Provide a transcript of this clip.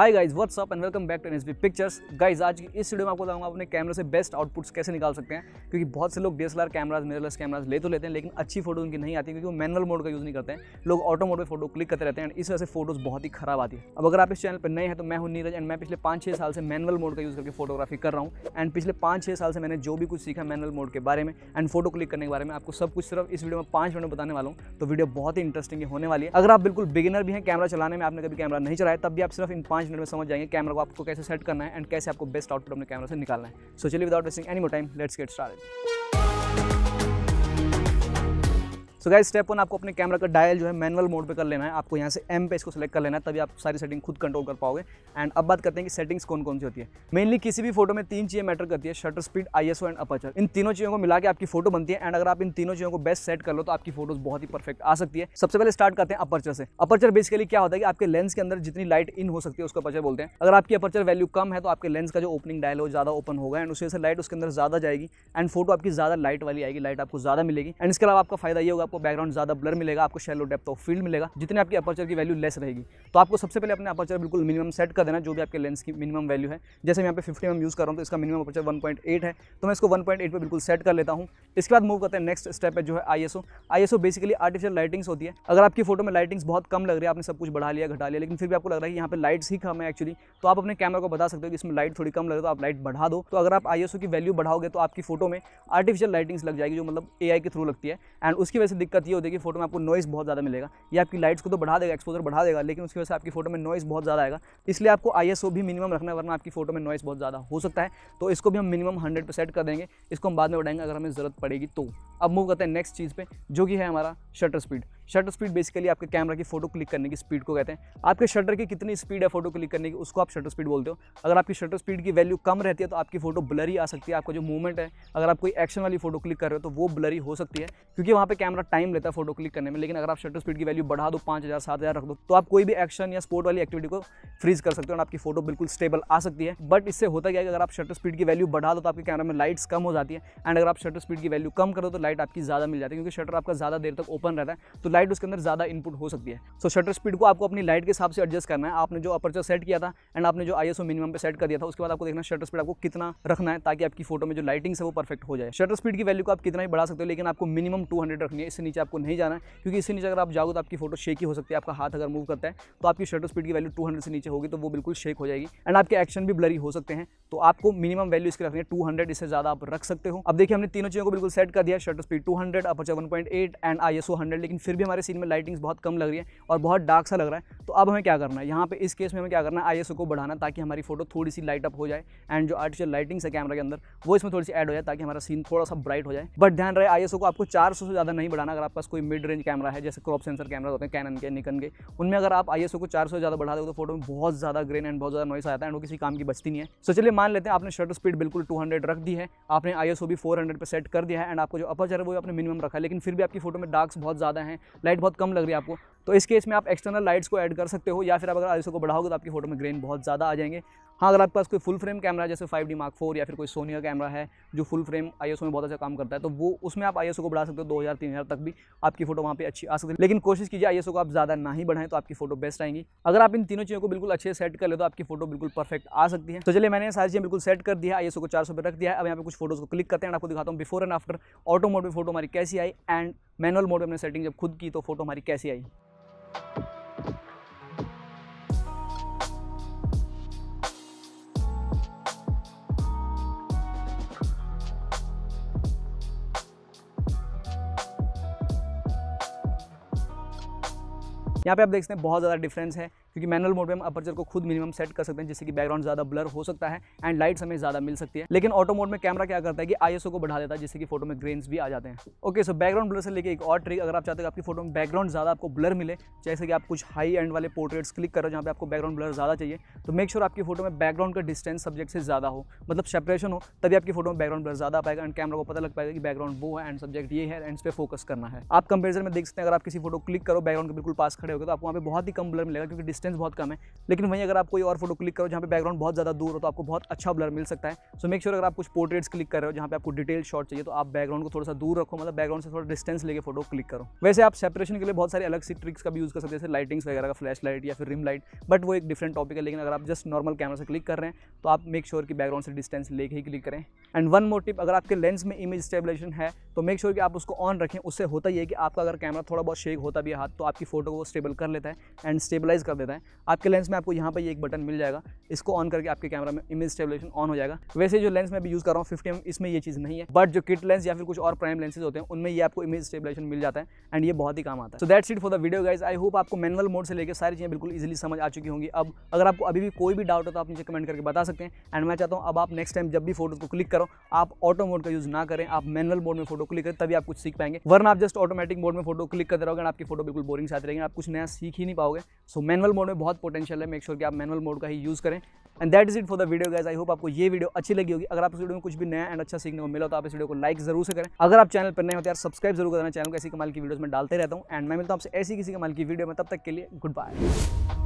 hi guys up and welcome back to N pictures guys आज की इस video में आपको बताऊंगा अपने कैमरे से बेस्ट आउटपुट्स कैसे निकाल सकते हैं क्योंकि बहुत से लोग D S L R cameras mirrorless cameras ले तो लेते हैं लेकिन अच्छी फोटो उनकी नहीं आती क्योंकि वो मैनुअल मोड का यूज़ नहीं करते हैं लोग ऑटो मोड पर फोटो क्लिक करते रहते हैं इस वजह से फोटोज बहुत ही खराब आती है अब अगर आप इस चैनल पर नए हैं तो मैं हूँ नीरज एंड मैं पिछले पाँच छः साल से मैनुअल मोड का यूज़ करके फोटोग्राफी कर रहा हूँ एंड पिछले पाँच छः साल से मैंने जो भी कुछ सीखा मैनुअल मोड के बारे में एंड फोटो क्लिक करने के बारे में आपको सब कुछ सिर्फ इस वीडियो में पाँच मिनट बताने वाला हूँ तो वीडियो बहुत ही इंटरेस्टिंग होने वाली है अगर आप बिल्कुल बिगिनर भी हैं कैमरा चलाने में आपने कभी कैमरा नहीं चलाया तब भी आप सिर्फ इन पाँच मिनट में समझ जाएंगे कैमरा को आपको कैसे सेट करना है एंड कैसे आपको बेस्ट आउटपुट अपने कैमरा से निकालना है सो चलिए without wasting any more time let's get started so guys step one आपको अपने कैमरा का डायल जो है मैनुअल मोड पे कर लेना है आपको यहाँ से एम पे इसको सेलेक्ट कर लेना है तभी आप सारी सेटिंग खुद कंट्रोल कर पाओगे एंड अब बात करते हैं कि सेटिंग्स कौन कौन सी होती है मेनली किसी भी फोटो में तीन चीज़ें मैटर करती है shutter speed I and aperture इन तीनों चीज़ों को मिला के आपकी फोटो बनती है एंड अगर आप इन तीनों चीज़ों को बेस्ट सेट कर लो तो आपकी फोटोज बहुत ही परफेक्ट आ सकती है सबसे पहले स्टार्ट करते हैं अपर्चर से अपर्चर बेसिकली क्या होता है कि आपके लेंस के अंदर जितनी लाइट इन हो सकती है उसको अपर्चर बोलते हैं अगर आपकी अपर्चर वैल्यू कम है तो आपके लेंस का जो ओपनिंग डायल है वो ज़्यादा ओपन होगा एंड उससे लाइट उसके अंदर ज़्यादा जाएगी एंड फोटो आपकी ज़्यादा लाइट वाली आएगी लाइट आपको ज़्यादा मिलेगी एंड इसके अलावा आपका फायदा ये होगा आपको बैकग्राउंड ज़्यादा ब्लर मिलेगा आपको शेलो डेप्थ ऑफ फील्ड मिलेगा जितने आपकी अपर्चर की वैल्यू लेस रहेगी तो आपको सबसे पहले अपने अपर्चर बिल्कुल मिनिमम सेट कर देना जो भी आपके लेंस की मिनिमम वैल्यू है जैसे मैं यहाँ पे फिफ्टी एम यूज़ कर रहा हूँ तो इसका मिनिमम अपर्चर वन है तो मैं इसको वन पॉइंट बिल्कुल सेट कर लेता हूँ इसके बाद मूव करते हैं नेक्स्ट स्टेप है जो है I S basically artificial lightings होती है अगर आपकी फोटो में लाइटिंग्स बहुत कम लग रही है आपने सब कुछ बढ़ा लिया घटा लिया लेकिन फिर भी आपको लग रहा है कि यहाँ पर लाइट्स ही कम है एक्चुअली तो आप अपने कैमरा को बता सकते हो कि इसमें लाइट थोड़ी कम लग रही है तो आप लाइट बढ़ा दो तो अगर आप आई की वैल्यू बढ़ाओगे तो आपकी फोटो में आर्टिफिशियल लाइटिंग्स लग जाएगी जो मतलब ए के थ्रू लगती है एंड उसकी वजह से दिक्कत ये होती है कि फोटो में आपको नॉइस बहुत ज़्यादा मिलेगा ये आपकी लाइट्स को तो बढ़ा देगा एक्सपोजर बढ़ा देगा लेकिन उसकी वजह से आपकी फोटो में नॉइस बहुत ज़्यादा आएगा इसलिए आपको आई भी मिनिमम रखना वरना आपकी फोटो में नॉइस बहुत ज़्यादा हो सकता है तो इसको भी हम मिनिमम हंड्रेड पर सेट कर देंगे इसको हम बाद में बढ़ाएंगे अगर हमें ज़रूरत पड़ेगी तो अब मूव करते हैं नेक्स्ट चीज़ पर जो कि है हमारा shutter speed shutter speed basically आपके कैमरा की फोटो क्लिक करने की स्पीड को कहते हैं आपके शटर की कितनी स्पीड है फोटो क्लिक करने की उसको आप शटर स्पीड बोलते हो अगर आपकी शटर स्पीड की वैल्यू कम रहती है तो आपकी फोटो ब्लरी आ सकती है आपका जो मूवमेंट है अगर आप कोई एक्शन वाली फोटो क्लिक कर रहे हो तो वो ब्लरी हो सकती है क्योंकि वहाँ पर कैमरा टाइम लेता है फोटो क्लिक करने में लेकिन अगर आप शटर स्पीड की वैल्यू बढ़ा दो पाँच हज़ार सात हज़ार रख दो तो आप कोई भी एक्शन या स्पोर्ट वाली एक्टिविटी को फ्रीज कर सकते हो और आपकी फोटो बिल्कुल स्टेबल आ सकती है बट इससे होता क्या है अगर आप शटर स्पीड की वैल्यू बढ़ा दो तो आपके कैमरा में लाइट्स कम हो जाती है एंड अगर आप शटर स्पीड की वैल्यू कम करो तो लाइट आपकी ज़्यादा मिल जाती है क्योंकि शटर आपका ज़्यादा देर तक ओपन रहता है तो लाइट उसके अंदर ज़्यादा इनपुट हो सकती है सो शटर स्पीड को आपको अपनी लाइट के हिसाब से एडजस्ट करना है आपने जो अपर्चर सेट किया था एंड आपने जो आई मिनिमम पे सेट कर दिया था उसके बाद आपको देखना शटर स्पीड आपको कितना रखना है ताकि आपकी फोटो में जो लाइटिंग है वो परफेक्ट हो जाए शटर स्पीड की वैल्यू को आप कितना ही बढ़ा सकते हो लेकिन आपको मिनिमम टू रखनी है इससे नीचे आपको नहीं जाना है क्योंकि इससे नीचे अगर आप जाओ तो आपकी फोटो ही हो सकती है आपका हाथ अगर मूव करता है तो आपकी शटर स्पीड की वैल्यू टू से नीचे होगी तो वो बिल्कुल शेक हो जाएगी एंड आपके एक्शन भी ब्लरी हो सकते हैं तो आपको मिनिमम वैल्यू इसकी रखनी है टू इससे ज़्यादा आप रख सकते हो अब देखिए हमने तीनों चीज़ों को बिल्कुल सेट कर दिया shutter speed two hundred aperture one and I S लेकिन फिर भी हमारे सीन में लाइटिंग्स बहुत कम लग रही है और बहुत डार्क सा लग रहा है तो अब हमें क्या करना है यहाँ पे इस केस में हमें क्या करना है आई को बढ़ाना ताकि हमारी फोटो थोड़ी सी लाइट अप हो जाए एंड जो आर्टिफिशियल लाइटिंग्स है कैमरा के अंदर वो इसमें थोड़ी सी एड हो जाए ताकि हमारा सीन थोड़ा सा ब्राइट हो जाए बट ध्यान रहे आई को आपको चार से ज़्यादा नहीं बढ़ाना अगर आपके पास कोई मिड रेंज कैमरा है जैसे क्रॉप सेंसर कैमरा होते हैं कैनन के निकन के उनमें अगर आप आई को चार से ज़्यादा बढ़ा दो तो फोटो में बहुत ज़्यादा ग्रेन एंड बहुत ज़्यादा नॉइस आता है एंड वो किसी काम की बचती नहीं है सो चलिए मान लेते हैं आपने शटर स्पीड बिल्कुल टू रख दी है आपने आई भी फोर पर सेट कर दिया है एंड आपको जो अपर है वो आपने मिनिमम रखा है लेकिन फिर भी आपकी फोटो में डार्क्स बहुत ज़्यादा हैं लाइट बहुत कम लग रही है आपको तो इस केस में आप एक्सटर्नल लाइट्स को ऐड कर सकते हो या फिर आप अगर आईसो को बढ़ाओगे तो आपकी फोटो में ग्रेन बहुत ज़्यादा आ जाएंगे हाँ अगर आपके पास कोई फुल फ्रेम कैमरा जैसे फाइव डी मार्क फोर या फिर कोई सोनिया कैमरा है जो फुल फ्रेम आई में बहुत अच्छा काम करता है तो वो उसमें आप आई को बढ़ा सकते हो दो हज़ार तीन हज़ार तक भी आपकी फोटो वहाँ पे अच्छी आ सकती है लेकिन कोशिश कीजिए आई को आप ज़्यादा ना ही बढ़ाएं तो आपकी फोटो बेस्ट आएंगी अगर आप इन तीनों चीज़ों को बिल्कुल अच्छे सेट कर ले तो आपकी फोटो बिल्कुल परफेक्ट आ सकती है तो चलिए मैंने सारी चीज़ें बिल्कुल सेट कर दिया आई को चार पे रख दिया है अब यहाँ पे कुछ फोटोज़ को क्लिक करते हैं आपको दिखाता हूँ before and after auto mode में फोटो हमारी कैसी आई एंड मैनुअल मोड में सेटिंग जब खुद की तो फोटो हमारी कैसी आई यहाँ पे आप देख सकते हैं बहुत ज़्यादा डिफरेंस है क्योंकि मैनुअल मोड में हम अपर्चर को खुद मिनिमम सेट कर सकते हैं जिससे कि बैकग्राउंड ज़्यादा ब्लर हो सकता है एंड लाइट्स हमें ज़्यादा मिल सकती है लेकिन ऑटो मोड में कैमरा क्या करता है कि आई को बढ़ा देता है जिससे कि फोटो में ग्रेन्स भी आ जाते हैं ओके सो बैकग्राउंड ब्लर से लेकर एक और ट्रिक अगर आप चाहते हो आपकी फोटो में बैकग्राउंड ज़्यादा आपको ब्लर मिले जैसे कि आप कुछ हाई एंड वाले पोर्ट्रेट्स क्लिक करो जहाँ पर आपको बैकग्राउंड ब्लर ज़्यादा चाहिए तो मेक श्योर आपकी फोटो में बैकग्राउंड का डिस्टेंस सब्जेक्ट से ज़्यादा हो मतलब सेपरेशन हो तभी आपकी फोटो में बैकग्राउंड ब्लर ज़्यादा पाएगा एंड कैमरा को पता लग पाएगा कि बैकग्राउंड वो है एंड सब्जेक्ट ये है एंड इस पर फोकस करना है आप कंपेरिजन में देख सकते हैं अगर आप किसी फोटो क्लिक करो बैकग्राउंड के बिल्कुल पास खड़े हो गए तो आपको वहाँ पर बहुत ही कम ब्लर मिलेगा क्योंकि डिस्टेंस डिस्टेंस बहुत कम है लेकिन वहीं अगर आप कोई और फोटो क्लिक करो जहाँ पे बैकग्राउंड बहुत ज़्यादा दूर हो तो आपको बहुत अच्छा ब्लर मिल सकता है सो मेक श्योर अगर आप कुछ पोर्ट्रेट्स क्लिक कर रहे हो जहाँ पे आपको डिटेल शॉट चाहिए तो आप बैकग्राउंड को थोड़ा सा दूर रखो मतलब बैकग्राउंड से थोड़ा डिस्टेंस लेके फोटो क्लिक करो वैसे आप सेपरेशन के लिए बहुत सारे अलग सी ट्रिक्स का भी यूज़ कर सकते हैं जैसे लाइटिंग्स वगैरह का फ्लैश लाइट या फिर रिम लाइट बट वो एक डिफरेंट टॉपिक है लेकिन अगर आप जस्ट नॉर्मल कैमरा से क्लिक कर रहे हैं तो आप मेक श्योर की बैकग्राउंड से डिस्टेंस लेके ही क्लिक करें एंड वन मोर टिप अगर आपके लेंस में इमेज स्टेबलाइजेशन है तो मेक श्योर कि आप उसको ऑन रखें उससे होता ही है कि आपका अगर कैमरा थोड़ा बहुत शेक होता भी है हाथ तो आपकी फोटो को स्टेबल कर लेता है एंड स्टेबलाइज कर देता है रहा है आपके लेंस में आपको यहाँ पर एक बटन मिल जाएगा इसको ऑन करके आपके कैमरा में इमेज स्टेबलेशन ऑन हो जाएगा वैसे जो लेंस मैं भी यूज़ कर रहा हूँ फिफ्टी इसमें ये चीज़ नहीं है बट जो किट लेंस या फिर कुछ और प्राइम लेंसेज होते हैं उनमें यह आपको इमेज स्टेबलेशन मिल जाता है एंड ये बहुत ही काम आता है so that's it for the video guys I hope आपको मैनुअल मोड से लेकर सारी चीज़ें बिल्कुल इजिली समझ आ चुकी होंगी अब अगर आपको अभी भी कोई भी डाउट हो तो आप मुझे कमेंट करके बता सकते हैं एंड मैं चाहता हूँ अब आप नेक्स्ट टाइम जब भी फोटो को क्लिक करो आप ऑटो मोड का यूज़ ना करें आप मैनुअल मोड में फोटो क्लिक करें तभी आप कुछ सीख पाएंगे वरना आप जस्ट ऑटोमेटिक मोड में फोटो क्लिक करते रहोगे आपकी फोटो बिल्कुल बोरिंग से रहेंगे आप कुछ नया सीख ही नहीं पाओगे सो मैनुअल मोड में बहुत पोटेंशियल है मेक श्योर sure कि आप मैनुअल मोड का ही यूज़ करें and that is it for the video guys I hope आपको ये वीडियो अच्छी लगी होगी अगर आप इस वीडियो में कुछ भी नया एंड अच्छा सीखने को मिला तो आप इस वीडियो को लाइक जरूर से करें अगर आप चैनल पर नए हो तो यार सब्सक्राइब जरूर करना चैनल को ऐसी कमाल की वीडियोस में डालते रहता हूँ एंड मैं मिलता हूँ आपसे ऐसी किसी कमाल की वीडियो में तब तक के लिए गुड बाय